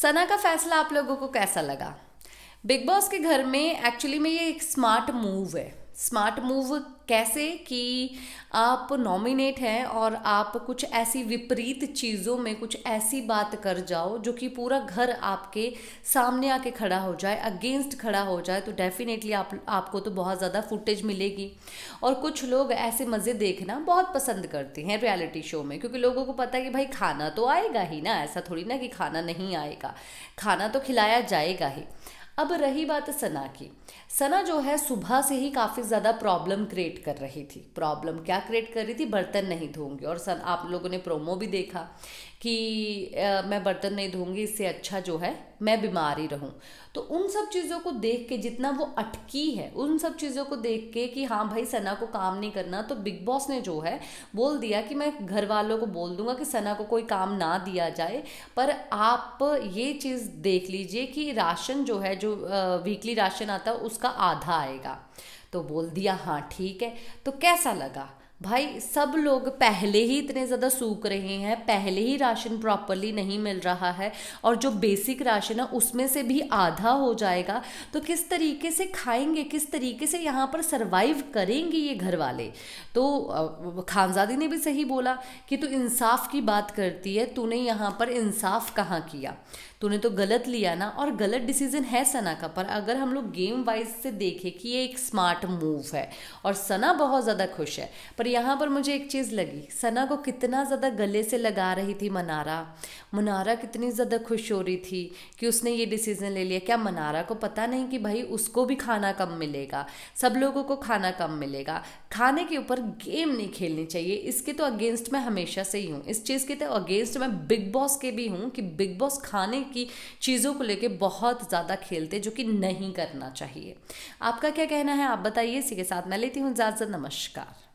सना का फैसला आप लोगों को कैसा लगा बिग बॉस के घर में एक्चुअली में ये एक स्मार्ट मूव है स्मार्ट मूव कैसे कि आप नॉमिनेट हैं और आप कुछ ऐसी विपरीत चीज़ों में कुछ ऐसी बात कर जाओ जो कि पूरा घर आपके सामने आके खड़ा हो जाए अगेंस्ट खड़ा हो जाए तो डेफिनेटली आप आपको तो बहुत ज़्यादा फुटेज मिलेगी और कुछ लोग ऐसे मज़े देखना बहुत पसंद करते हैं रियलिटी शो में क्योंकि लोगों को पता है कि भाई खाना तो आएगा ही ना ऐसा थोड़ी ना कि खाना नहीं आएगा खाना तो खिलाया जाएगा ही अब रही बात सना की सना जो है सुबह से ही काफ़ी ज़्यादा प्रॉब्लम क्रिएट कर रही थी प्रॉब्लम क्या क्रिएट कर रही थी बर्तन नहीं धोऊंगी और सन आप लोगों ने प्रोमो भी देखा कि आ, मैं बर्तन नहीं धोऊंगी इससे अच्छा जो है मैं बीमार ही रहूं तो उन सब चीज़ों को देख के जितना वो अटकी है उन सब चीज़ों को देख के कि हाँ भाई सना को काम नहीं करना तो बिग बॉस ने जो है बोल दिया कि मैं घर वालों को बोल दूंगा कि सना को कोई काम ना दिया जाए पर आप ये चीज़ देख लीजिए कि राशन जो है जो जो वीकली राशन आता है उसका आधा आएगा तो बोल दिया हाँ ठीक है तो कैसा लगा भाई सब लोग पहले ही इतने ज़्यादा सूख रहे हैं पहले ही राशन प्रॉपरली नहीं मिल रहा है और जो बेसिक राशन है उसमें से भी आधा हो जाएगा तो किस तरीके से खाएंगे किस तरीके से यहाँ पर सरवाइव करेंगे ये घर वाले तो खानजादी ने भी सही बोला कि तू इंसाफ की बात करती है तूने यहाँ पर इंसाफ कहाँ किया तूने तो गलत लिया ना और गलत डिसीजन है सना का पर अगर हम लोग गेम वाइज से देखें कि ये एक स्मार्ट मूव है और सना बहुत ज़्यादा खुश है पर और यहाँ पर मुझे एक चीज़ लगी सना को कितना ज़्यादा गले से लगा रही थी मनारा मनारा कितनी ज़्यादा खुश हो रही थी कि उसने ये डिसीज़न ले लिया क्या मनारा को पता नहीं कि भाई उसको भी खाना कम मिलेगा सब लोगों को खाना कम मिलेगा खाने के ऊपर गेम नहीं खेलनी चाहिए इसके तो अगेंस्ट मैं हमेशा से ही हूँ इस चीज़ के तो अगेंस्ट मैं बिग बॉस के भी हूँ कि बिग बॉस खाने की चीज़ों को लेके बहुत ज़्यादा खेलते जो कि नहीं करना चाहिए आपका क्या कहना है आप बताइए इसी के साथ मैं लेती हूँ इजाज़त नमस्कार